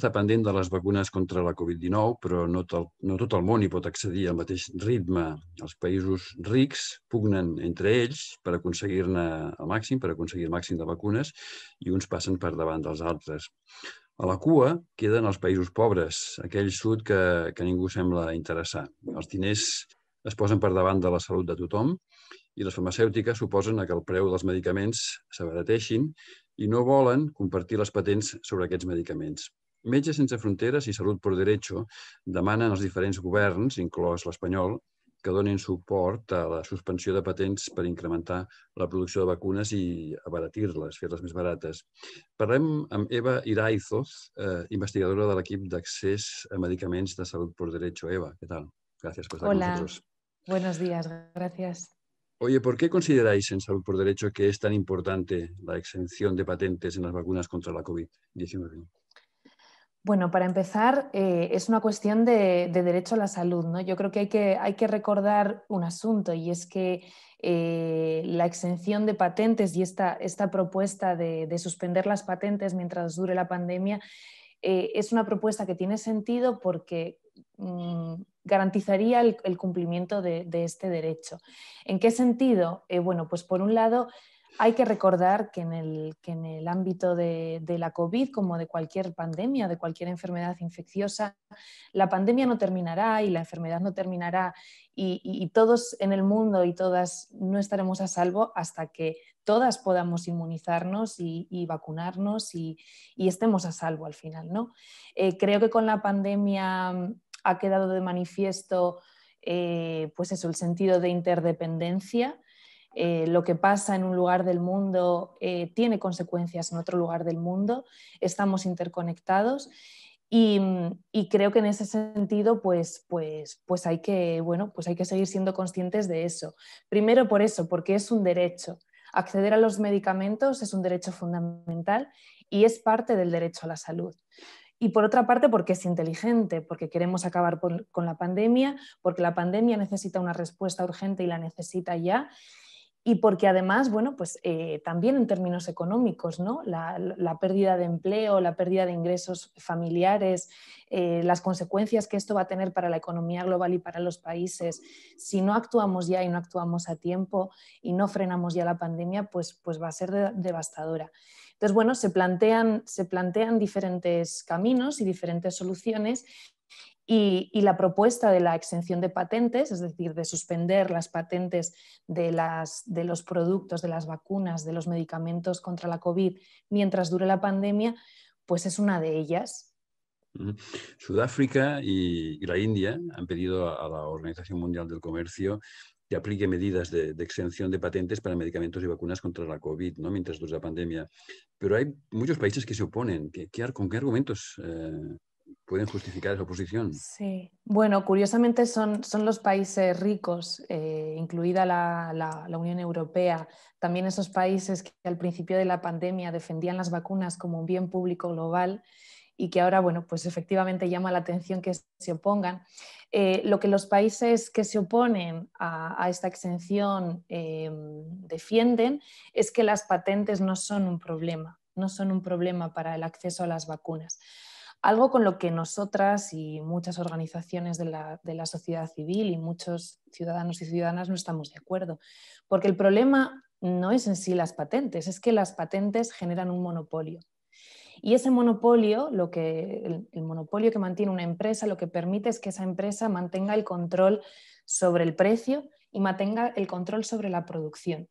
està pendent de les vacunes contra la Covid-19, però no, tot, no tot el món hi pot accedir al mateix ritme. Els països rics pugnen entre ells per aconseguir-ne el màxim, per aconseguir el màxim de vacunes, i uns passen per davant dels altres. A la cua queden els països pobres, aquell sud que, que ningú sembla interessar. Els diners es posen per davant de la salut de tothom i les farmacèutiques suposen que el preu dels medicaments s'abarateixin i no volen compartir les patents sobre aquests medicaments. Metges Sense Fronteres i Salut per Derecho demanen als diferents governs, inclòs l'espanyol, que donin suport a la suspensió de patents per incrementar la producció de vacunes i abaratir-les, fer-les més barates. Parlem amb Eva Iraizos, eh, investigadora de l'equip d'accés a medicaments de Salut por Derecho. Eva, què tal? Gràcies per estar Hola. nosaltres. Hola, Buenos días, gracias. Oye, ¿por qué consideráis en Salud por Derecho que es tan importante la exención de patentes en las vacunas contra la COVID-19? Bueno, para empezar, eh, es una cuestión de, derecho a la salud. ¿no? Yo creo que hay, que recordar un asunto y es que eh, la exención de patentes y esta, propuesta de, suspender las patentes mientras dure la pandemia eh, es una propuesta que tiene sentido porque mm, garantizaría el, cumplimiento de, este derecho. ¿En qué sentido? bueno, pues por un lado hay que recordar que en el, ámbito de, la COVID, como de cualquier pandemia, de cualquier enfermedad infecciosa, la pandemia no terminará y la enfermedad no terminará y, todos en el mundo y todas no estaremos a salvo hasta que todas podamos inmunizarnos y, vacunarnos y, estemos a salvo al final. ¿no? Eh, creo que con la pandemia mm, ha quedado de manifiesto eh, pues el sentido de interdependencia eh, lo que pasa en un lugar del mundo eh, tiene consecuencias en otro lugar del mundo, estamos interconectados y, mm, creo que en ese sentido, pues, pues, pues, pues, hay que, seguir siendo conscientes de eso. Primero por eso, porque es un derecho. Acceder a los medicamentos es un derecho fundamental y es parte del derecho a la salud. Y por otra parte, porque es inteligente, porque queremos acabar con la pandemia, porque la pandemia necesita una respuesta urgente y la necesita ya, y porque además, bueno, pues eh, también en términos económicos, ¿no? La, pérdida de empleo, la pérdida de ingresos familiares, eh, las consecuencias que esto va a tener para la economía global y para los países, si no actuamos ya y no actuamos a tiempo y no frenamos ya la pandemia, pues, pues va a ser devastadora. Entonces, bueno, se plantean, se plantean diferentes caminos y diferentes soluciones y, la propuesta de la exención de patentes, es decir, de suspender las patentes de, las, de, los productos, de las vacunas, de los medicamentos contra la COVID mientras dure la pandemia, pues es una de ellas. Sudáfrica y, la India han pedido a, la Organización Mundial del Comercio que aplique medidas de, exención de patentes para medicamentos y vacunas contra la COVID, ¿no? mientras dure la pandemia. Pero hay muchos países que se oponen. ¿Qué, con qué argumentos eh, pueden justificar esa oposición. Sí, bueno, curiosamente son, los países ricos, eh, incluida la, Unión Europea, también esos países que al principio de la pandemia defendían las vacunas como un bien público global y que ahora, bueno, pues efectivamente llama la atención que se opongan. Eh, lo que los países que se oponen a, esta exención eh, defienden es que las patentes no son un problema, no son un problema para el acceso a las vacunas algo con lo que nosotras y muchas organizaciones de la, sociedad civil y muchos ciudadanos y ciudadanas no estamos de acuerdo. Porque el problema no es en sí las patentes, es que las patentes generan un monopolio. Y ese monopolio, lo que, el, monopolio que mantiene una empresa, lo que permite es que esa empresa mantenga el control sobre el precio y mantenga el control sobre la producción.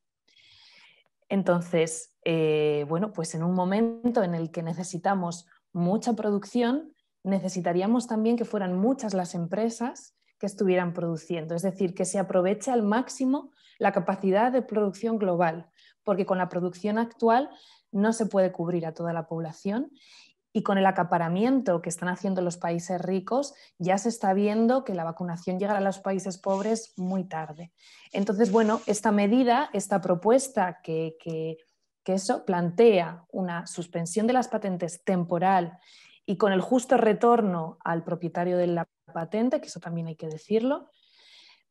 Entonces, eh, bueno, pues en un momento en el que necesitamos mucha producción, necesitaríamos también que fueran muchas las empresas que estuvieran produciendo, es decir, que se aproveche al máximo la capacidad de producción global, porque con la producción actual no se puede cubrir a toda la población y con el acaparamiento que están haciendo los países ricos, ya se está viendo que la vacunación llegará a los países pobres muy tarde. Entonces, bueno, esta medida, esta propuesta que, que que eso plantea una suspensión de las patentes temporal y con el justo retorno al propietario de la patente, que eso también hay que decirlo,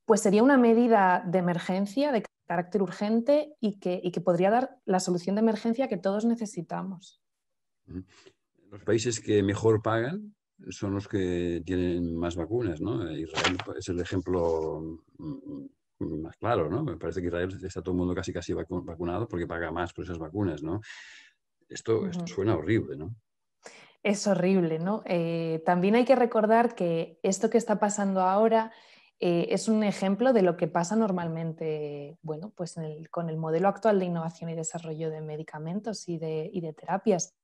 pues sería una medida de emergencia, de carácter urgente y que, y que podría dar la solución de emergencia que todos necesitamos. Mm. Los países que mejor pagan son los que tienen más vacunas, ¿no? Israel es el ejemplo mm, Mm, más claro, ¿no? Me parece que Israel está todo el mundo casi casi vacunado porque paga más por esas vacunas, ¿no? Esto, suena horrible, ¿no? Es horrible, ¿no? Eh, también hay que recordar que esto que está pasando ahora eh, es un ejemplo de lo que pasa normalmente, bueno, pues con el modelo actual de innovación y desarrollo de medicamentos y de, terapias.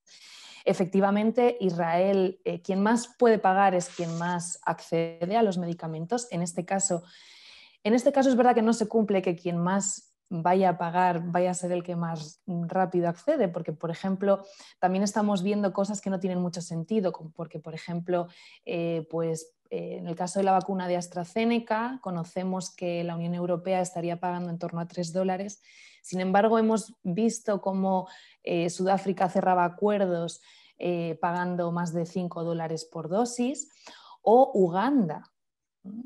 Efectivamente, Israel, eh, quien más puede pagar es quien más accede a los medicamentos. En este caso, en este caso es verdad que no se cumple que quien más vaya a pagar vaya a ser el que más rápido accede, porque, por ejemplo, también estamos viendo cosas que no tienen mucho sentido, porque, por ejemplo, eh, pues eh, en el caso de la vacuna de AstraZeneca, conocemos que la Unión Europea estaría pagando en torno a 3 dólares. Sin embargo, hemos visto cómo eh, Sudáfrica cerraba acuerdos pagando más de 5 dólares por dosis, o Uganda,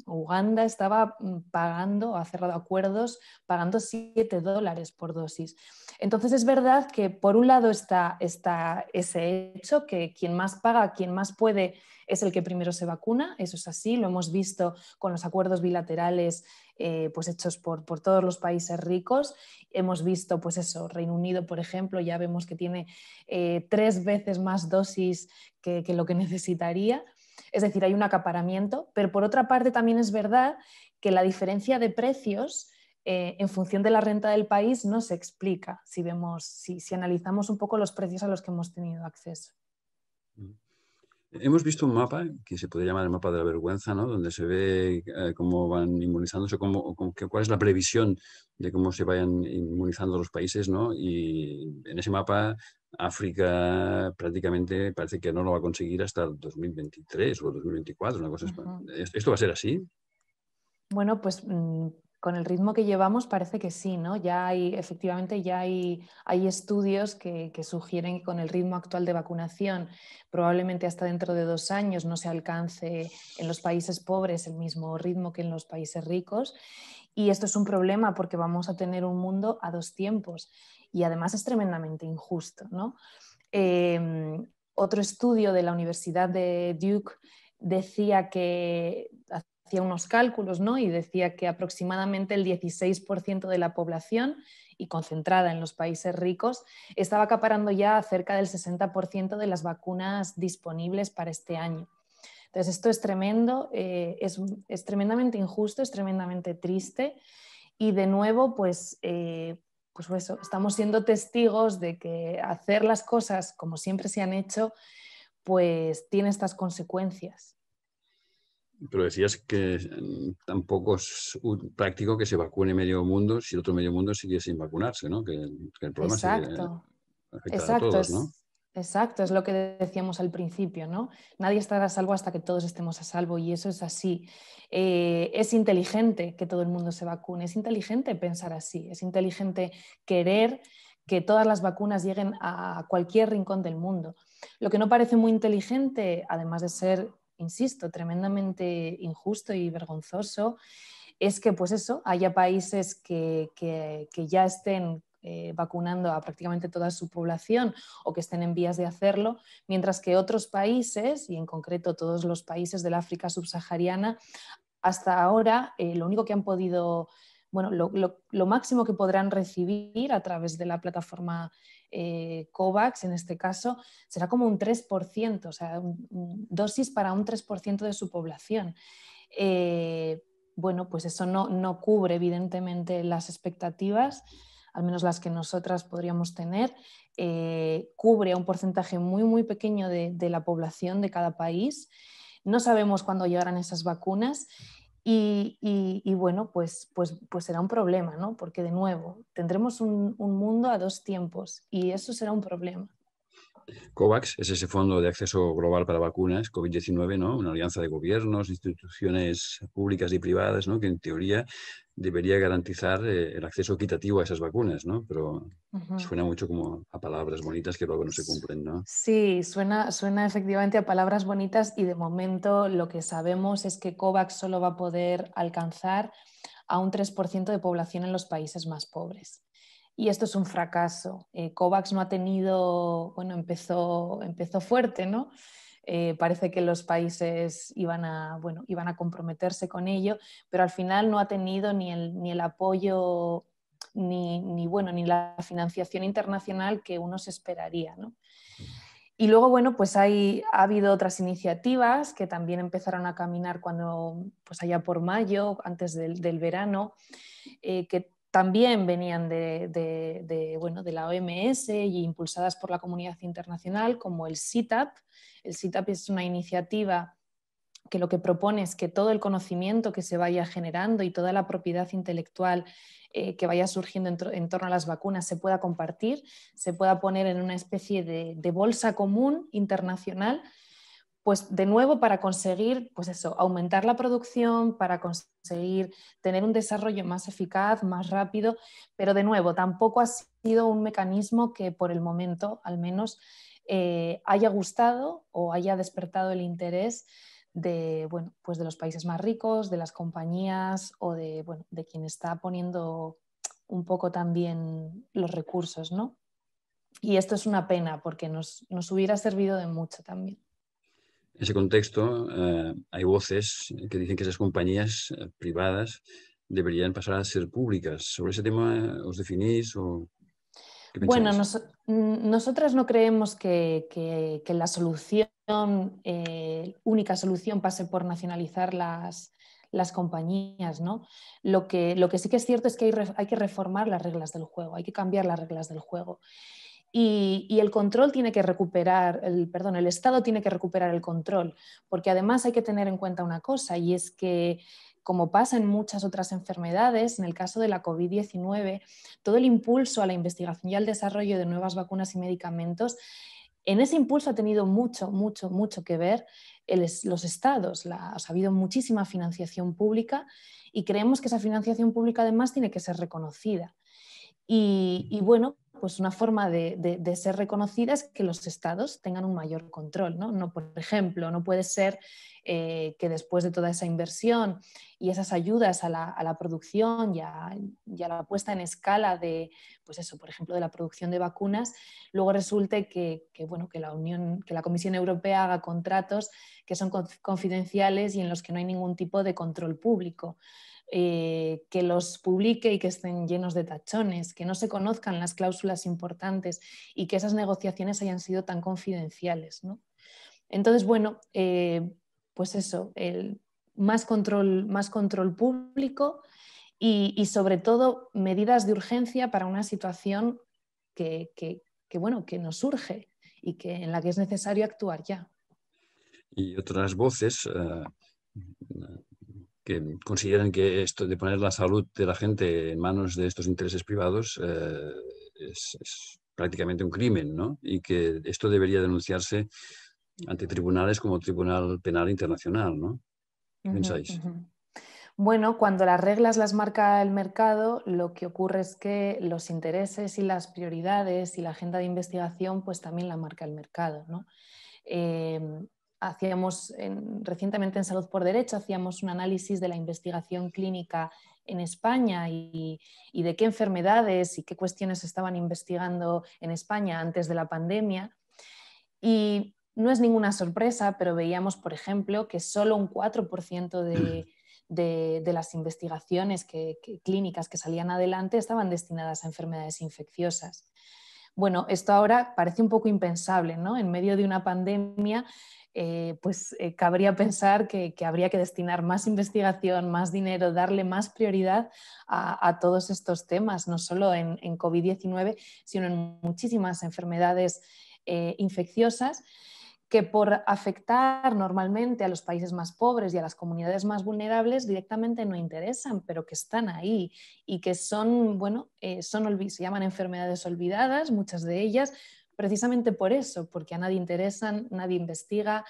Uganda estaba mm, pagando, ha cerrado acuerdos, pagando 7 dólares por dosis. Entonces es verdad que por un lado está, ese hecho, que quien más paga, quien más puede, es el que primero se vacuna, eso es así, lo hemos visto con los acuerdos bilaterales eh, pues hechos por, todos los países ricos, hemos visto pues eso, Reino Unido por ejemplo, ya vemos que tiene eh, tres veces más dosis que lo que necesitaría. Es decir, hay un acaparamiento, pero por otra parte también es verdad que la diferencia de precios eh, en función de la renta del país no se explica si, vemos, si, analizamos un poco los precios a los que hemos tenido acceso. Mm. Hemos visto un mapa que se puede llamar el mapa de la vergüenza, ¿no? donde se ve eh, cómo van inmunizándose, cómo, cuál es la previsión de cómo se vayan inmunizando los países. ¿no? Y en ese mapa, África prácticamente parece que no lo va a conseguir hasta 2023 o 2024, una cosa. ¿Esto va a ser así? Bueno, pues mm, con el ritmo que llevamos parece que sí, ¿no? Ya hay, efectivamente, ya hay, hay estudios que, sugieren que con el ritmo actual de vacunación, probablemente hasta dentro de dos años no se alcance en los países pobres el mismo ritmo que en los países ricos. Y esto es un problema porque vamos a tener un mundo a dos tiempos y además es tremendamente injusto, em, otro estudio de la Universidad de Duke decía que hacía unos cálculos y decía que aproximadamente el 16% de la población, y concentrada en los países ricos, estaba acaparando ya cerca del 60% de las vacunas disponibles para este año. Entonces, esto es tremendo, eh, es, tremendamente injusto, es tremendamente triste y de nuevo, pues, eh, pues eso, estamos siendo testigos de que hacer las cosas como siempre se han hecho, pues tiene estas consecuencias pero decías que mm, tampoco es práctico que se vacune medio mundo si el otro medio mundo sigue sin vacunarse, ¿no? Que, el problema Exacto. Exacto. Exacto, es lo que decíamos al principio, ¿no? Nadie estará a salvo hasta que todos estemos a salvo y eso es así. Eh, es inteligente que todo el mundo se vacune, es inteligente pensar así, es inteligente querer que todas las vacunas lleguen a cualquier rincón del mundo. Lo que no parece muy inteligente, además de ser insisto, tremendamente injusto y vergonzoso, es que pues eso, haya países que, ya estén eh, vacunando a prácticamente toda su población o que estén en vías de hacerlo, mientras que otros países, y en concreto todos los países del África subsahariana, hasta ahora eh, lo único que han podido bueno, lo, máximo que podrán recibir a través de la plataforma eh, COVAX, en este caso, será como un 3%, o sea, dosis para un 3% de su población. Eh, bueno, pues eso no, cubre evidentemente las expectativas, al menos las que nosotras podríamos tener. Eh, cubre a un porcentaje muy, muy pequeño de, de la población de cada país. No sabemos cuándo llegarán esas vacunas y, bueno, pues, pues, pues será un problema, ¿no? Porque de nuevo, tendremos un, mundo a dos tiempos y eso será un problema. COVAX es ese fondo de acceso global para vacunas, COVID-19, ¿no? Una alianza de gobiernos, instituciones públicas y privadas, ¿no? Que en teoría debería garantizar eh, el acceso equitativo a esas vacunas, ¿no? Pero suena mucho como a palabras bonitas que luego no se cumplen, ¿no? Sí, suena, suena efectivamente a palabras bonitas y de momento lo que sabemos es que COVAX solo va a poder alcanzar a un 3% de población en los países más pobres y esto es un fracaso. COVAX eh, no ha tenido, bueno, empezó, empezó fuerte, ¿no? Eh, parece que los países iban a, bueno, iban a comprometerse con ello, pero al final no ha tenido ni el, ni el apoyo ni, bueno, ni la financiación internacional que uno se esperaría. ¿no? Y luego, bueno, pues hay, ha habido otras iniciativas que también empezaron a caminar cuando, pues allá por mayo, antes del, verano, eh, que también venían de, la OMS y impulsadas por la comunidad internacional, como el CITAP. El CITAP es una iniciativa que lo que propone es que todo el conocimiento que se vaya generando y toda la propiedad intelectual eh, que vaya surgiendo en, torno a las vacunas se pueda compartir, se pueda poner en una especie de bolsa común internacional pues de nuevo para conseguir, pues eso, aumentar la producción, para conseguir tener un desarrollo más eficaz, más rápido, pero de nuevo, tampoco ha sido un mecanismo que por el momento, al menos, eh, haya gustado o haya despertado el interés de, bueno, pues de los países más ricos, de las compañías o de, quien está poniendo un poco también los recursos, ¿no? Y esto es una pena porque nos, nos hubiera servido de mucho también. En ese contexto, eh, hay voces que dicen que esas compañías eh, privadas deberían pasar a ser públicas. ¿Sobre ese tema eh, os definís o Bueno, nosotras no creemos que, la solución, única solución, pase por nacionalizar las, las compañías. ¿no? Lo, que, lo que sí que es cierto es que hay que reformar las reglas del juego, hay que cambiar las reglas del juego y, el control tiene que recuperar, el, perdón, el Estado tiene que recuperar el control, porque además hay que tener en cuenta una cosa y es que como pasa en muchas otras enfermedades, en el caso de la COVID-19, todo el impulso a la investigación y al desarrollo de nuevas vacunas y medicamentos, en ese impulso ha tenido mucho, mucho, mucho que ver los estados. La, ha habido muchísima financiación pública y creemos que esa financiación pública además tiene que ser reconocida. y bueno, pues una forma de, ser reconocida es que los estados tengan un mayor control. No, por ejemplo, no puede ser eh, que después de toda esa inversión y esas ayudas a la, producción y a, la puesta en escala de, pues eso, por ejemplo, de la producción de vacunas, luego resulte que, la, que la Comisión Europea haga contratos que son confidenciales y en los que no hay ningún tipo de control público. Eh, que los publique y que estén llenos de tachones, que no se conozcan las cláusulas importantes y que esas negociaciones hayan sido tan confidenciales. ¿no? Entonces, bueno, eh, pues eso, más, control, más control público y, sobre todo medidas de urgencia para una situación que, bueno, que nos surge y que, en la que es necesario actuar ya. Y otras voces, eh, que consideran que esto de poner la salud de la gente en manos de estos intereses privados eh, es, prácticamente un crimen, ¿no? Y que esto debería denunciarse ante tribunales como Tribunal Penal Internacional, ¿no? ¿Qué pensáis? Bueno, cuando las reglas las marca el mercado, lo que ocurre es que los intereses y las prioridades y la agenda de investigación, pues también la marca el mercado, ¿no? Eh, hacíamos recientemente en Salud por Derecho, hacíamos un análisis de la investigación clínica en España y, de qué enfermedades y qué cuestiones estaban investigando en España antes de la pandemia. Y no es ninguna sorpresa, pero veíamos, por ejemplo, que solo un 4% de, las investigaciones clínicas que salían adelante estaban destinadas a enfermedades infecciosas. Bueno, esto ahora parece un poco impensable, ¿no? En medio de una pandemia, eh, pues eh, cabría pensar que, habría que destinar más investigación, más dinero, darle más prioridad a, todos estos temas, no solo en, COVID-19, sino en muchísimas enfermedades eh, infecciosas que por afectar normalmente a los países más pobres y a las comunidades más vulnerables directamente no interesan, pero que están ahí y que son, bueno, eh, son, se llaman enfermedades olvidadas, muchas de ellas, precisamente por eso, porque a nadie interesan, nadie investiga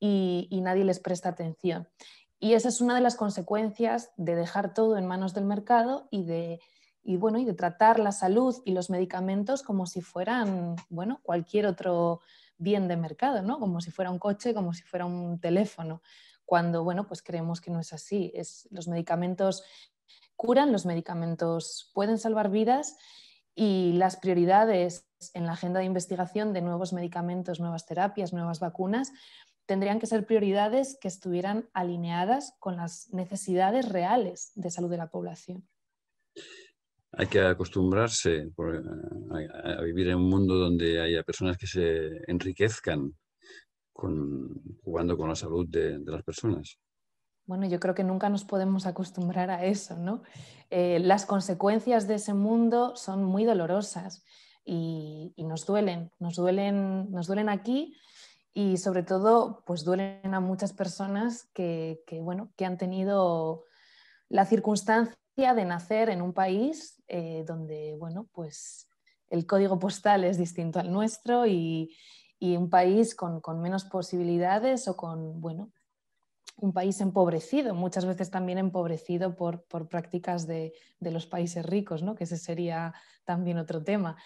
y, nadie les presta atención. Y esa es una de las consecuencias de dejar todo en manos del mercado y de, bueno, y de tratar la salud y los medicamentos como si fueran, bueno, cualquier otro bien de mercado, ¿no? Como si fuera un coche, como si fuera un teléfono, cuando, bueno, pues creemos que no es así. Es, los medicamentos curan, los medicamentos pueden salvar vidas y las prioridades en la agenda de investigación de nuevos medicamentos, nuevas terapias, nuevas vacunas, tendrían que ser prioridades que estuvieran alineadas con las necesidades reales de salud de la población hay que acostumbrarse eh, a, vivir en un mundo donde haya personas que se enriquezcan jugando con la salud de, las personas. Bueno, yo creo que nunca nos podemos acostumbrar a eso, ¿no? Eh, las consecuencias de ese mundo son muy dolorosas y, nos duelen, nos duelen, nos duelen aquí y sobre todo, pues duelen a muchas personas que bueno, que han tenido la circunstancia de nacer en un país eh, donde, bueno, pues el código postal es distinto al nuestro y, un país con, menos posibilidades o con, bueno, un país empobrecido, muchas veces también empobrecido por, prácticas de, de, los países ricos, ¿no? que ese sería también otro tema.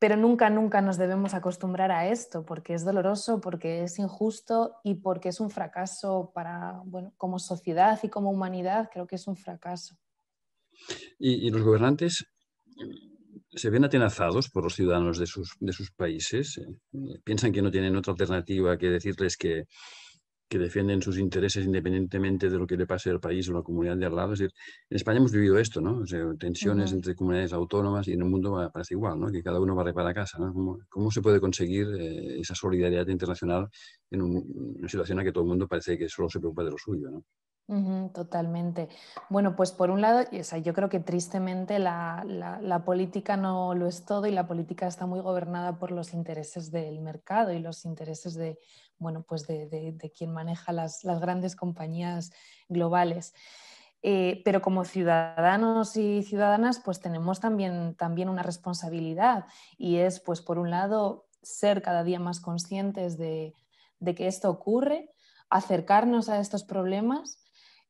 Pero nunca, nunca nos debemos acostumbrar a esto, porque es doloroso, porque es injusto y porque es un fracaso para, bueno, como sociedad y como humanidad, creo que es un fracaso. Y, los gobernantes se ven atenazados por los ciudadanos de sus, países, eh, piensan que no tienen otra alternativa que decirles que, defienden sus intereses independientemente de lo que le pase al país o a la comunidad de al lado. decir, en España hemos vivido esto, ¿no? tensiones entre comunidades autónomas y en el mundo parece igual, ¿no? Que cada uno va para casa, ¿no? ¿Cómo, cómo se puede conseguir eh, esa solidaridad internacional en una situación en la que todo el mundo parece que solo se preocupa de lo suyo, ¿no? totalmente. Bueno, pues por un lado, yo creo que tristemente la, política no lo es todo y la política está muy gobernada por los intereses del mercado y los intereses de, bueno, pues de, quien maneja las, grandes compañías globales. Eh, pero como ciudadanos y ciudadanas, pues tenemos también, también una responsabilidad y es, pues por un lado, ser cada día más conscientes de que esto ocurre, acercarnos a estos problemas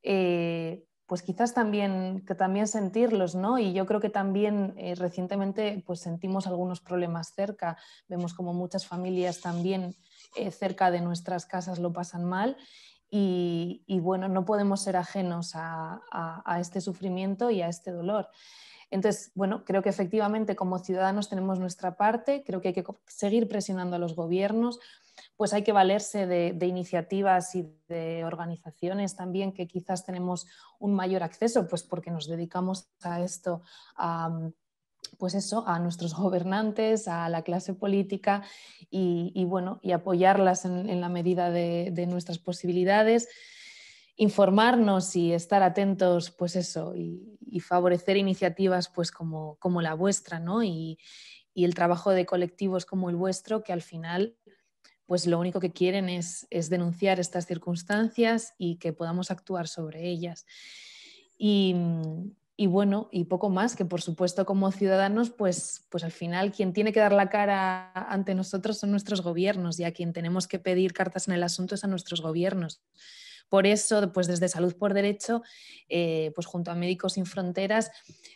eh, pues quizás también, que también sentirlos, ¿no? Y yo creo que también eh, recientemente pues sentimos algunos problemas cerca, vemos como muchas familias también eh, cerca de nuestras casas lo pasan mal y, bueno, no podemos ser ajenos a, a este sufrimiento y a este dolor. Entonces, bueno, creo que efectivamente como ciudadanos tenemos nuestra parte, creo que hay que seguir presionando a los gobiernos, pues hay que valerse de, iniciativas y de organizaciones también que quizás tenemos un mayor acceso, pues porque nos dedicamos a esto, a, pues eso, a nuestros gobernantes, a la clase política y, bueno, y apoyarlas en, la medida de, nuestras posibilidades informarnos y estar atentos, pues eso, y, favorecer iniciativas pues como, la vuestra, ¿no? y el trabajo de colectivos como el vuestro, que al final pues lo único que quieren es, denunciar estas circunstancias y que podamos actuar sobre ellas. Y, bueno, y poco más, que por supuesto como ciudadanos, pues, pues al final quien tiene que dar la cara ante nosotros son nuestros gobiernos y a quien tenemos que pedir cartas en el asunto es a nuestros gobiernos. Por eso, pues desde Salud por Derecho, eh, pues junto a Médicos Sin Fronteras,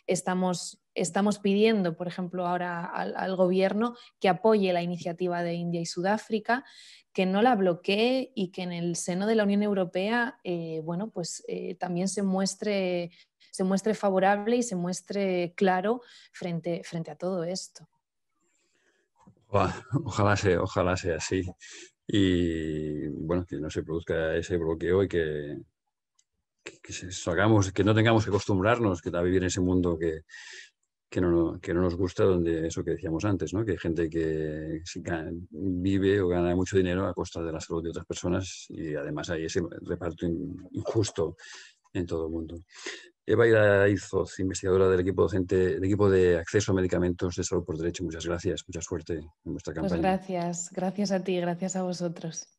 estamos, estamos pidiendo, por ejemplo, ahora al, gobierno que apoye la iniciativa de India y Sudáfrica, que no la bloquee y que en el seno de la Unión Europea, eh, bueno, pues eh, también se muestre, se muestre favorable y se muestre claro frente, frente a todo esto. Ojalá ojalá sea así y bueno, que no se produzca ese bloqueo y que, que, que no tengamos que acostumbrarnos que, a vivir en ese mundo que, que, no, nos gusta, donde eso que decíamos antes, ¿no? que hay gente que vive o gana mucho dinero a costa de la salud de otras personas y además hay ese reparto injusto en todo el mundo. Eva hizo investigadora del equipo docente, del equipo de acceso a medicamentos de salud por derecho. Muchas gracias, mucha suerte en vuestra pues campaña. Pues gracias, gracias a ti, gracias a vosotros.